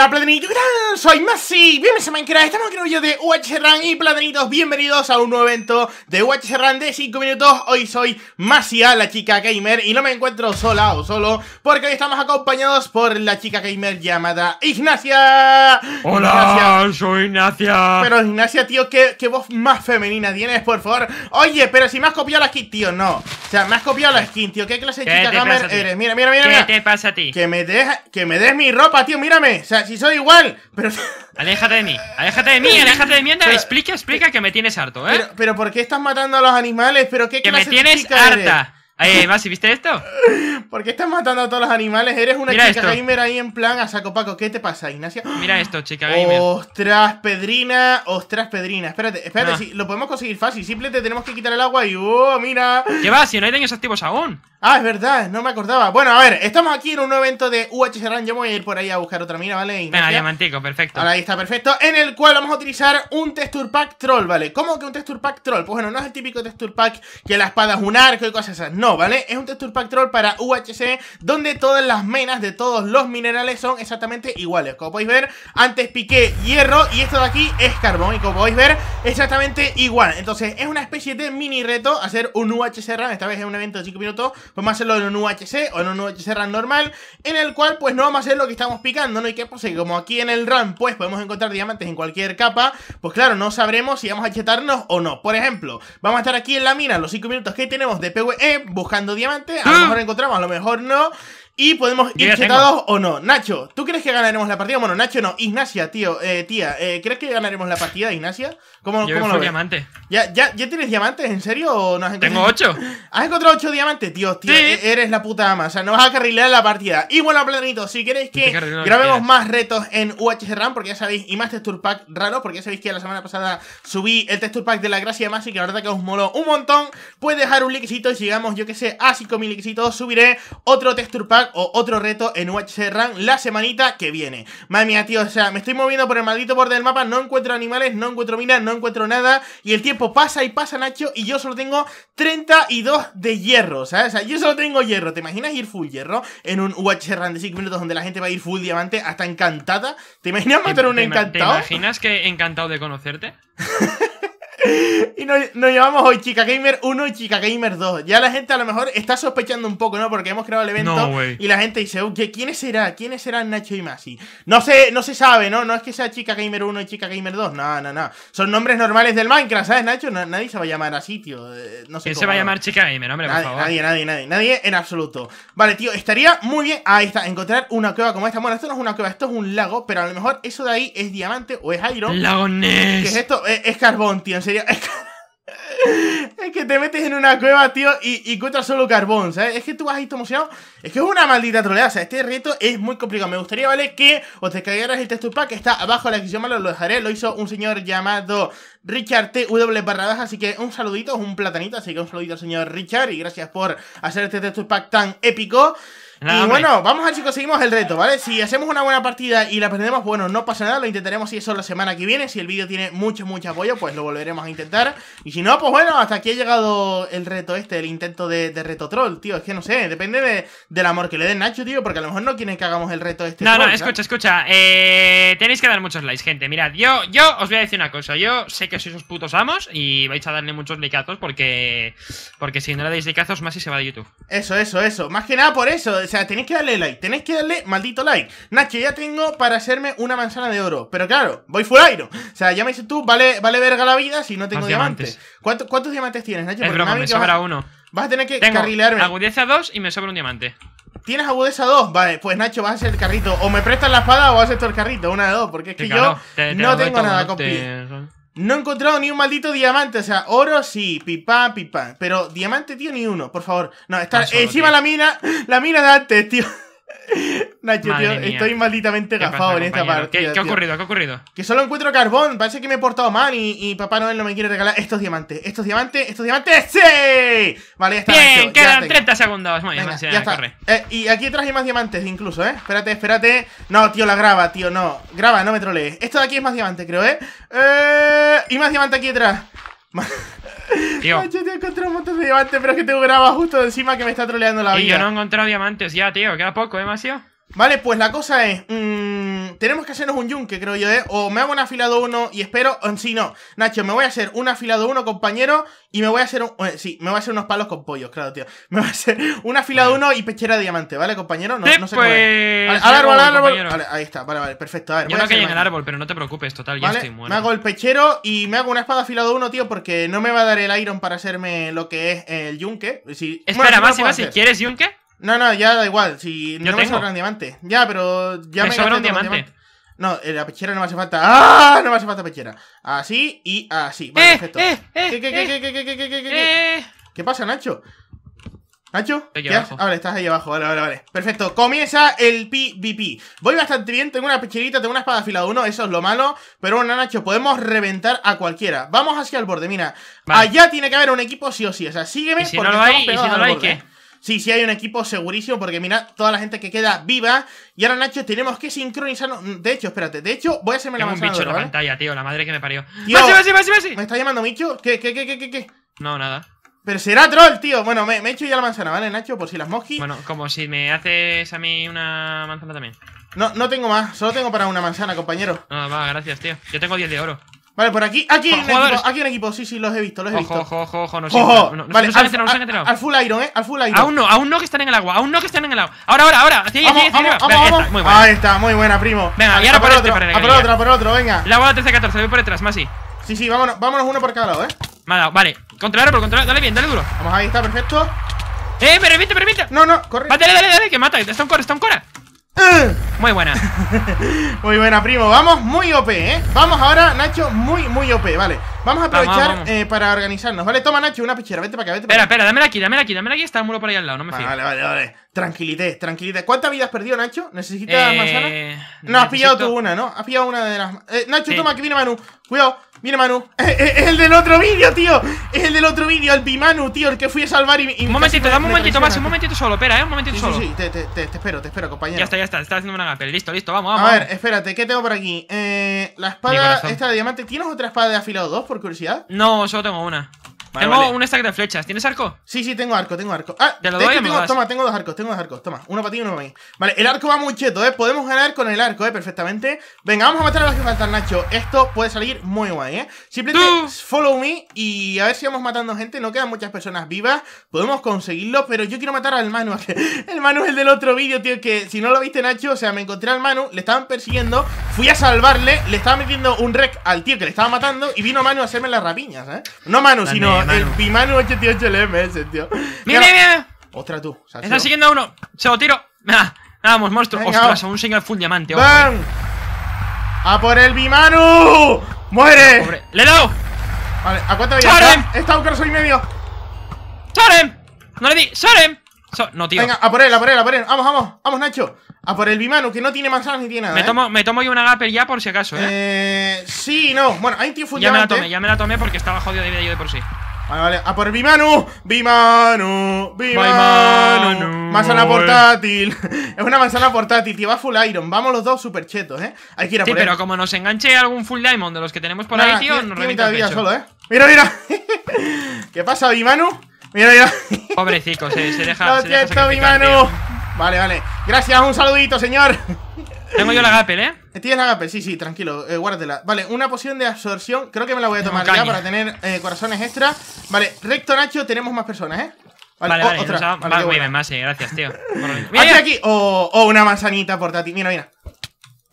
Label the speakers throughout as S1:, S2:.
S1: la platanita. soy Masi, bienvenidos a Minecraft, estamos aquí en un vídeo de UHRAN y platanitos, bienvenidos a un nuevo evento de UHRAN de 5 minutos Hoy soy Masia, la chica gamer, y no me encuentro sola o solo, porque hoy estamos acompañados por la chica gamer llamada Ignacia Hola,
S2: soy Ignacia Pero
S1: Ignacia, tío, ¿qué, voz más femenina tienes, por favor Oye, pero si me has copiado la skin, tío, no O sea, me has copiado la skin, tío, ¿qué clase de chica gamer eres? Mira, mira, mira ¿Qué te
S2: pasa a ti? Que
S1: me, des, que me des mi ropa, tío, mírame O sea, si soy igual, pero Aléjate de mí, aléjate de mí, aléjate de mí. Anda, explica, explica que me tienes harto, ¿eh? Pero, ¿por qué estás matando a los animales? ¿Pero qué Que me tienes harta. ¿viste esto? ¿Por qué estás matando a todos los animales? Eres una Mira chica gamer ahí en plan a saco paco. ¿Qué te pasa, Ignacia? Mira esto, chica gamer. Ostras, Pedrina, ostras, Pedrina. Espérate, espérate, ah. si lo podemos conseguir fácil. Simple te tenemos que quitar el agua y. ¡Oh, mira! ¿Qué va?
S2: Si no hay daños activos aún.
S1: Ah, es verdad, no me acordaba. Bueno, a ver, estamos aquí en un nuevo evento de UHC Run. Yo voy a ir por ahí a buscar otra mina, ¿vale? Venga, diamantico, perfecto. Ahora ahí está, perfecto. En el cual vamos a utilizar un texture pack troll, ¿vale? ¿Cómo que un texture pack troll? Pues bueno, no es el típico texture pack que la espada es un arco y cosas esas. No, ¿vale? Es un texture pack troll para UHC donde todas las menas de todos los minerales son exactamente iguales. Como podéis ver, antes piqué hierro y esto de aquí es carbón. Y como podéis ver, exactamente igual. Entonces, es una especie de mini reto hacer un UHC Run, esta vez es un evento de 5 minutos, Podemos hacerlo en un UHC o en un UHC Run normal, en el cual pues no vamos a hacer lo que estamos picando, ¿no? Y que pues como aquí en el Run pues podemos encontrar diamantes en cualquier capa, pues claro, no sabremos si vamos a chetarnos o no. Por ejemplo, vamos a estar aquí en la mina los 5 minutos que tenemos de PvE buscando diamantes, a lo ¡Ah! mejor encontramos, a lo mejor no, y podemos ir chetados o no. Nacho, ¿tú crees que ganaremos la partida? Bueno, Nacho no. Ignacia, tío, eh, tía, eh, ¿crees que ganaremos la partida, Ignacia? ¿Cómo, lo ya, ya tienes diamantes? ¿En serio? ¿O no Tengo ocho. ¿Has encontrado ocho diamantes? Dios, tío, e- eres la puta ama. O sea, no vas a carrilear la partida. Y bueno, planito, si queréis que grabemos más retos en UHC RAM, porque ya sabéis, y más texture pack raro, porque ya sabéis que la semana pasada subí el texture pack de la gracia más y que la verdad que os moló un montón, puedes dejar un likecito y si llegamos, yo que sé, a 5.000 likecitos, subiré otro texture pack o otro reto en UHC Run la semanita que viene. Madre mía, tío, o sea, me estoy moviendo por el maldito borde del mapa, no encuentro animales, no encuentro minas, no encuentro nada, y el tiempo pasa y pasa, Nacho, y yo solo tengo 32 de hierro, O sea, yo solo tengo hierro, ¿te imaginas ir full hierro en un UHC Run de 5 minutos donde la gente va a ir full diamante hasta encantada? ¿Te imaginas matar a un encantado? ¿Te
S2: imaginas que encantado de conocerte?
S1: Y nos, llevamos hoy Chica Gamer 1 y Chica Gamer 2. Ya la gente a lo mejor está sospechando un poco, ¿no? Porque hemos creado el evento y la gente dice, ¿quiénes será? ¿Quiénes serán Nacho y Masi? No se, no se sabe, ¿no? No es que sea Chica Gamer 1 y Chica Gamer 2. No, no, no. Son nombres normales del Minecraft, ¿sabes, Nacho? nadie se va a llamar así, tío. Eh, no ¿Quién se va a llamar
S2: Chica Gamer, hombre, nadie, por favor? Nadie,
S1: nadie, nadie. Nadie en absoluto. Vale, tío, estaría muy bien. Ahí está, encontrar una cueva como esta. Bueno, esto no es una cueva, esto es un lago, pero a lo mejor eso de ahí es diamante o es iron. ¿Qué es esto? Es, carbón, tío. es que te metes en una cueva, tío, y, encuentras solo carbón, ¿sabes? Es que tú vas ahí todo emocionado. Es que es una maldita troleada. O este reto es muy complicado. Me gustaría, ¿vale? Que os descargaras el texto pack que está abajo en la descripción, ¿vale? Lo dejaré. Lo hizo un señor llamado Richard W. Barradas Así que un saludito, un platanito. Así que un saludito al señor Richard. Y gracias por hacer este texto pack tan épico. y bueno, vamos a ver si conseguimos el reto, ¿vale? Si hacemos una buena partida y la perdemos, bueno, no pasa nada, lo intentaremos si eso la semana que viene. Si el vídeo tiene mucho, mucho apoyo, pues lo volveremos a intentar. Y si no, pues bueno, hasta aquí ha llegado el reto este, el intento de, reto troll, tío. Es que no sé, depende de, del amor que le den Nacho, tío, porque a lo mejor no quieren que hagamos el reto este. No, no, escucha,
S2: escucha. Eh, tenéis que dar muchos likes, gente. Mirad, yo, yo os voy a decir una cosa. Yo sé que sois os putos amos y vais a darle muchos licazos porque, porque si no le dais licazos, más y se va de YouTube.
S1: Eso, eso, eso. Más que nada por eso o sea, tenéis que darle like, tenéis que darle maldito like. Nacho, ya tengo para hacerme una manzana de oro. Pero claro, voy full iron. O sea, ya me dices tú, vale, vale verga la vida si no tengo diamantes. ¿Cuántos diamantes tienes, Nacho? Es me sobra uno. Vas a tener que tengo carrilearme.
S2: Agudeza 2 y me sobra un diamante.
S1: ¿Tienes agudeza 2? Vale, pues Nacho, vas a hacer el carrito. O me prestas la espada o vas a hacer el carrito. Una de dos, porque es que, yo no tengo nada, compi. No he encontrado ni un maldito diamante. O sea, oro sí, pipa, pipa. Pero diamante, tío, ni uno, por favor. No, está encima la mina, la mina de antes, tío. Nacho, tío, estoy malditamente gafado en esta parte. ¿Qué, ha ocurrido? ¿Qué ha ocurrido? Que solo encuentro carbón. Parece que me he portado mal y, Papá Noel no me quiere regalar estos diamantes. Estos diamantes, estos diamantes, ¡sí! Vale, está. Bien, quedan 30
S2: segundos. Muy eh,
S1: y aquí hay más diamantes incluso, ¿eh? Espérate, espérate. No, tío, la graba, tío, no. Graba, no me trolees. Esto de aquí es más diamante, creo, ¿eh? eh y más diamante aquí detrás.
S2: Tío.
S1: Yo te encontrado un montón de diamantes, pero es que tengo graba justo encima que me está
S2: troleando la vida. Y yo no he encontrado diamantes ya, tío. Queda poco, demasiado
S1: Vale, pues la cosa es... Mmm, tenemos que hacernos un yunque, creo yo, ¿eh? O me hago un afilado 1 y espero... O, sí, no. Nacho, me voy a hacer un afilado 1, compañero, y me voy a hacer un... Eh, sí, me voy a hacer unos palos con pollos, claro, tío. Me voy a hacer un afilado 1 y pechera de diamante, ¿vale, compañero? No, sé pues, al árbol, al árbol. Vale,
S2: ahí está, vale, vale, perfecto. A ver, yo no caí en el árbol, pero no te preocupes, total, ya estoy muerto. Me
S1: hago el pechero y me hago una espada afilado 1, tío, porque no me va a dar el iron para hacerme lo que es el yunque.
S2: Espera, bueno, si quieres
S1: yunque... No, no, ya da igual. Si no me sobra un diamante. Ya, pero ya me, me sobra un diamante. No, la pechera no me hace falta. ¡Ah! No me hace falta pechera. Así y así. Vale, eh, perfecto. Eh, eh, ¿Qué, qué, qué, qué, pasa, Nacho? ¿Nacho? ¿Qué abajo. Ah, vale, estás ahí abajo. Vale, vale, vale. Perfecto. Comienza el PvP. Voy bastante bien. Tengo una pecherita, tengo una espada afilada uno. Eso es lo malo. Pero bueno, Nacho, podemos reventar a cualquiera. Vamos hacia el borde. Mira, allá tiene que haber un equipo sí o sí. O sea, sígueme si porque no lo hay, ¿y si no hay, ¿qué? Sí, sí, hay un equipo segurísimo porque mira toda la gente que queda viva. Y ahora, Nacho, tenemos que sincronizarnos. Mm, de hecho, espérate, de hecho, voy a hacerme la Tengo un bicho en la
S2: pantalla, tío, la madre que me parió. ¡Masi,
S1: masi, masi, masi! me está llamando Micho? ¿Qué, qué, qué, qué, qué? No, nada. Pero será troll, tío. Bueno, me, me, he hecho ya la manzana, ¿vale, Nacho?
S2: Por si las mosquis. Bueno, como si me haces a mí una manzana también. No, no tengo más. Solo tengo para una manzana, compañero. no, ah, va, gracias, tío. Yo tengo 10 de oro. Vale, por aquí, aquí en, equipo, aquí en
S1: equipo, sí, sí, los he visto, los he visto. Ojo,
S2: ojo, ojo, no ojo. No, vale, no se han enterado, no se han enterado. Al full
S1: iron, eh, al full iron. Aún no,
S2: aún no que están en el agua, aún no que están en el agua. Ahora, ahora, ahora. Sí, vamos, sí, vamos, vamos, muy Ahí
S1: está, muy buena, primo.
S2: Venga, y ahora a por, el este, otro, para A por otro, a por otro, venga. La bola 13-14, voy por detrás, Masi. Sí, sí, vámonos, vámonos uno por cada lado, eh. Vale, vale. Contra el controlar, dale bien, dale duro. Vamos, ahí está, perfecto. Eh, me reviente, me No, no, corre. Vale, dale, dale, que mata, está un core, está un muy buena.
S1: muy buena, primo. Vamos muy OP, ¿eh? Vamos ahora, Nacho, muy, muy OP, vale. Vamos a aprovechar eh, para organizarnos, ¿vale? Toma, Nacho, una pichera, vete para acá, vete
S2: para Espera, espera, dámela aquí, dámela aquí, dámela aquí, está el muro por ahí al lado, no
S1: me fío. Vale, vale, vale. Tranquilité, tranquilité. ¿Cuántas vidas perdido, Nacho? ¿Necesitas eh...
S2: No, has pillado tú una, ¿no?
S1: Has pillado una de las... Eh, Nacho, toma, que viene Manu. Cuidado. Mira, Manu. Es el del otro vídeo, tío. Es el del otro vídeo, el Bimanu, tío. El que fui a salvar y. un momentito, dame un momentito más. Un
S2: momentito solo, espera, eh. Un momentito solo. Sí, sí, te, te, te, espero, te espero, compañero. Ya está, ya está. Está haciendo una agape, Listo, listo, vamos, vamos. A ver,
S1: espérate, ¿qué tengo por aquí? Eh, la espada, esta de diamante. ¿Tienes otra espada de afilado 2 por curiosidad? No, solo tengo una tengo un stack de flechas. ¿Tienes arco? Sí, sí, tengo arco, tengo arco. Ah, te lo doy. tengo, toma, tengo dos arcos, tengo dos arcos. Toma, uno para ti y uno para mí. Vale, el arco va muy cheto, ¿eh? Podemos ganar con el arco, ¿eh? Perfectamente. Venga, vamos a matar a los que faltan, Nacho. Esto puede salir muy guay, ¿eh? Simplemente follow me y a ver si vamos matando gente. No quedan muchas personas vivas. Podemos conseguirlo, pero yo quiero matar al Manu. el Manu es el del otro vídeo, tío. Que si no lo viste, Nacho, o sea, me encontré al Manu, le estaban persiguiendo. Fui a salvarle, le estaba metiendo un rec al tío que le estaba matando y vino Manu a hacerme las rapiñas,
S2: ¿eh? No Manu, sino el
S1: bimanu 88 LMS, tío. Mira, mira,
S2: Otra tú. Está siguiendo a uno. Se lo tiro. vamos, monstruo. Ostras, un señor full diamante. ¡Bam! Eh.
S1: ¡A por el Bimanu! ¡Muere! Pobre. ¡Le he dado! Vale, ¿a cuánto había? ¡Sarem! Está un soy y medio. ¡Sarem! ¡No le di! ¡Sarem! no, tío. Venga, a por él, a por él, a por él. Vamos, vamos, vamos, Nacho. A por el Bimanu, que no tiene manzanas ni tiene nada. Me ¿eh? tomo,
S2: me tomo yo una gaper ya por si acaso, ¿eh? ¿eh? Sí, no. Bueno, hay un tío full Ya me la tomé, ya me la tomé porque estaba jodido de vida yo de por sí. Vale, vale. A por Bimanu.
S1: Bimanu. Bimanu. Manzana portátil. es una manzana portátil, tío. full iron. Vamos los dos super chetos,
S2: ¿eh? Hay que ir a sí, pero como nos enganche algún full diamond de los que tenemos por ahí, tío, nos solo, ¿eh? Mira, mira.
S1: ¿Qué pasa, Bimanu?
S2: Mira, mira. Pobrecito, se, se deja. Lo
S1: Vale, vale. Gracias, un saludito, señor.
S2: Tengo yo la Gapel,
S1: ¿eh? Tienes la Gapel, sí, sí, tranquilo, eh, guárdatela. Vale, una poción de absorción, creo que me la voy a tomar ya para tener eh, corazones extra. Vale, recto Nacho, tenemos más personas, ¿eh? Vale, vale, vale oh, otra. vale, más, bueno.
S2: más, sí, gracias, tío.
S1: mira, aquí, o una manzanita portátil, mira, mira.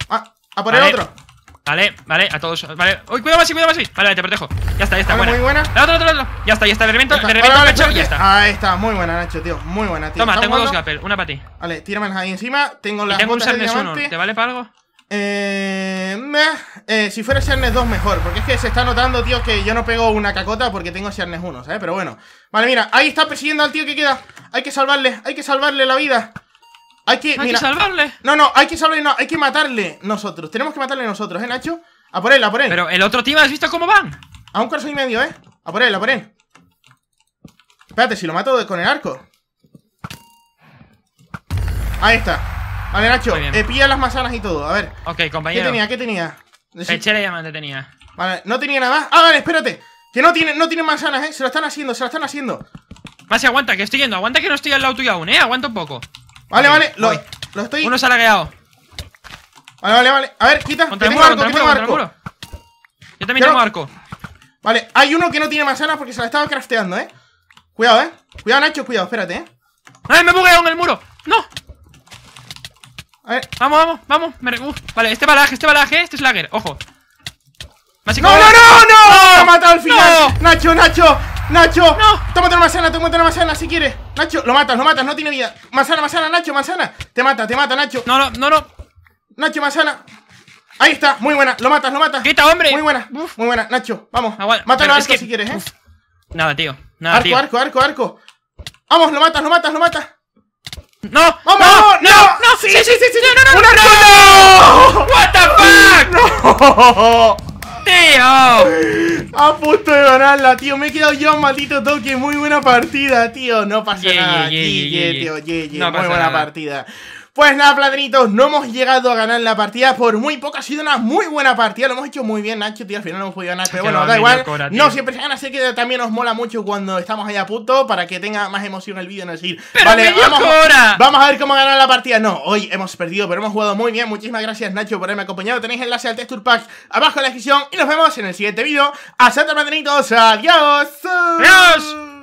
S1: Ah,
S2: a por el otro. Vale, vale, a todos. Vale. Uy, cuidado, así, cuidado, así. Vale, te protejo. Ya está, ya está. Vale, Muy buena. La otra, la otra, la otra. Ya está, ya está. Le reviento, le reviento ya está.
S1: Ahí está, muy buena, Nacho, tío. Muy buena, tío. Toma, tengo dos gapel,
S2: una para ti. Vale, tíramelas ahí encima. Tengo las tengo un 1, ¿Te vale para algo?
S1: Eh, eh, si fuera Sharnes 2 mejor Porque es que se está notando, tío, que yo no pego una cacota Porque tengo Sharnes 1, ¿sabes? Pero bueno Vale, mira, ahí está persiguiendo al tío que queda Hay que salvarle, hay que salvarle la vida hay que, salvarle. No, no, hay que salvarle, no, hay que matarle nosotros. Tenemos que matarle nosotros, ¿eh, Nacho? A por él, a por él. Pero el otro tío, ¿has visto cómo van? A un corazón y medio, ¿eh? A por él, a por él. Espérate, si lo mato con el arco. Ahí está. Vale, Nacho, eh, pilla las manzanas y todo. A ver. Ok,
S2: compañero. ¿Qué tenía? ¿Qué tenía? Pechera y diamante tenía.
S1: Vale, no tenía nada más. Ah, vale, espérate. Que no tiene, no tiene manzanas, ¿eh? Se lo están haciendo, se lo están haciendo. Más aguanta, que estoy yendo. Aguanta que no estoy al lado tuyo aún, ¿eh? Aguanta un poco. Vale, vale, lo, lo estoy. Uno se ha lagueado. Vale, vale, vale. A ver, quita. Contra que tengo arco, tengo Yo también tengo arco. Vale, hay uno que no tiene manzanas porque se la estaba crafteando, ¿eh? Cuidado, ¿eh? Cuidado, Nacho, cuidado, espérate, ¿eh? ¡Ay,
S2: ¡Eh, me he bugueado en el muro! ¡No! A ver. Vamos, vamos, vamos. Me re... uh, vale, este balaje, este balaje, este es Ojo. no, no, no! no ¡Me ha matado al final!
S1: ¡No! ¡Nacho, Nacho! ¡Nacho! ¡No! Tómate una manzana, tómate una manzana si quieres. Nacho, lo matas, lo matas, no tiene vida. Manzana, manzana, Nacho, manzana. Te mata, te mata, Nacho. No, no, no, no. Nacho, manzana. Ahí está, muy buena. Lo matas, lo matas. ¡Quita, hombre! Muy buena, muy buena, Nacho. Vamos, Aguanta. Ah, mátalo arco si quieres, eh.
S2: Nada, tío. Nada, arco, tío. arco,
S1: arco, arco. Vamos, lo matas, lo matas, lo matas. No, vamos, no, no, sí, sí, sí, sí, sí, no, no, no, no,
S2: no, no, no, no,
S1: mío! A punto de ganarla, tío. Me he quedado yo, maldito toque. Muy buena partida, tío. No pasa nada. Muy buena partida. Pues nada, platanitos, no hemos llegado a ganar la partida por muy poco. Ha sido una muy buena partida, lo hemos hecho muy bien, Nacho, tío. Al final no hemos podido ganar, pero bueno, da igual. no siempre se gana, así que también nos mola mucho cuando estamos ahí a punto para que tenga más emoción el vídeo. en decir, vale, vamos, vamos a ver cómo ganar la partida. No, hoy hemos perdido, pero hemos jugado muy bien. Muchísimas gracias, Nacho, por haberme acompañado. Tenéis enlace al Texture Pack abajo en la descripción y nos vemos en el siguiente vídeo. Hasta platanitos, adiós. Adiós.